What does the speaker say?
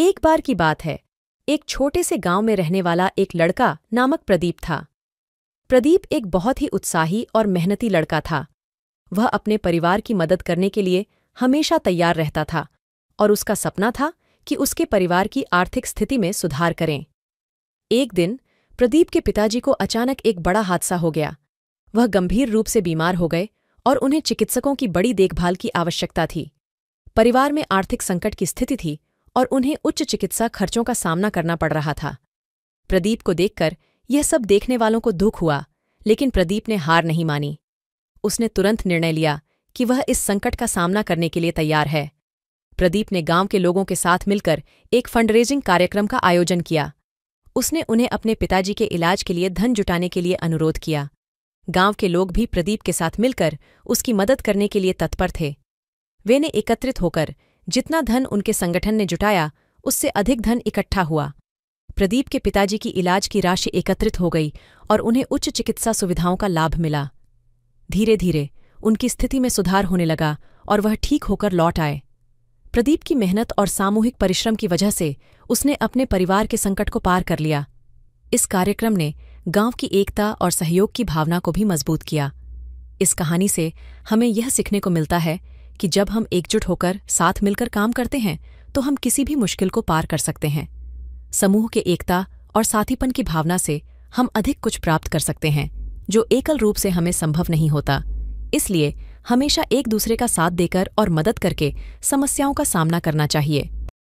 एक बार की बात है एक छोटे से गांव में रहने वाला एक लड़का नामक प्रदीप था प्रदीप एक बहुत ही उत्साही और मेहनती लड़का था वह अपने परिवार की मदद करने के लिए हमेशा तैयार रहता था और उसका सपना था कि उसके परिवार की आर्थिक स्थिति में सुधार करें एक दिन प्रदीप के पिताजी को अचानक एक बड़ा हादसा हो गया वह गंभीर रूप से बीमार हो गए और उन्हें चिकित्सकों की बड़ी देखभाल की आवश्यकता थी परिवार में आर्थिक संकट की स्थिति थी और उन्हें उच्च चिकित्सा खर्चों का सामना करना पड़ रहा था प्रदीप को देखकर यह सब देखने वालों को दुख हुआ लेकिन प्रदीप ने हार नहीं मानी उसने तुरंत निर्णय लिया कि वह इस संकट का सामना करने के लिए तैयार है प्रदीप ने गांव के लोगों के साथ मिलकर एक फंडरेजिंग कार्यक्रम का आयोजन किया उसने उन्हें अपने पिताजी के इलाज के लिए धन जुटाने के लिए अनुरोध किया गांव के लोग भी प्रदीप के साथ मिलकर उसकी मदद करने के लिए तत्पर थे वे ने एकत्रित होकर जितना धन उनके संगठन ने जुटाया उससे अधिक धन इकट्ठा हुआ प्रदीप के पिताजी की इलाज की राशि एकत्रित हो गई और उन्हें उच्च चिकित्सा सुविधाओं का लाभ मिला धीरे धीरे उनकी स्थिति में सुधार होने लगा और वह ठीक होकर लौट आए प्रदीप की मेहनत और सामूहिक परिश्रम की वजह से उसने अपने परिवार के संकट को पार कर लिया इस कार्यक्रम ने गांव की एकता और सहयोग की भावना को भी मजबूत किया इस कहानी से हमें यह सीखने को मिलता है कि जब हम एकजुट होकर साथ मिलकर काम करते हैं तो हम किसी भी मुश्किल को पार कर सकते हैं समूह के एकता और साथीपन की भावना से हम अधिक कुछ प्राप्त कर सकते हैं जो एकल रूप से हमें संभव नहीं होता इसलिए हमेशा एक दूसरे का साथ देकर और मदद करके समस्याओं का सामना करना चाहिए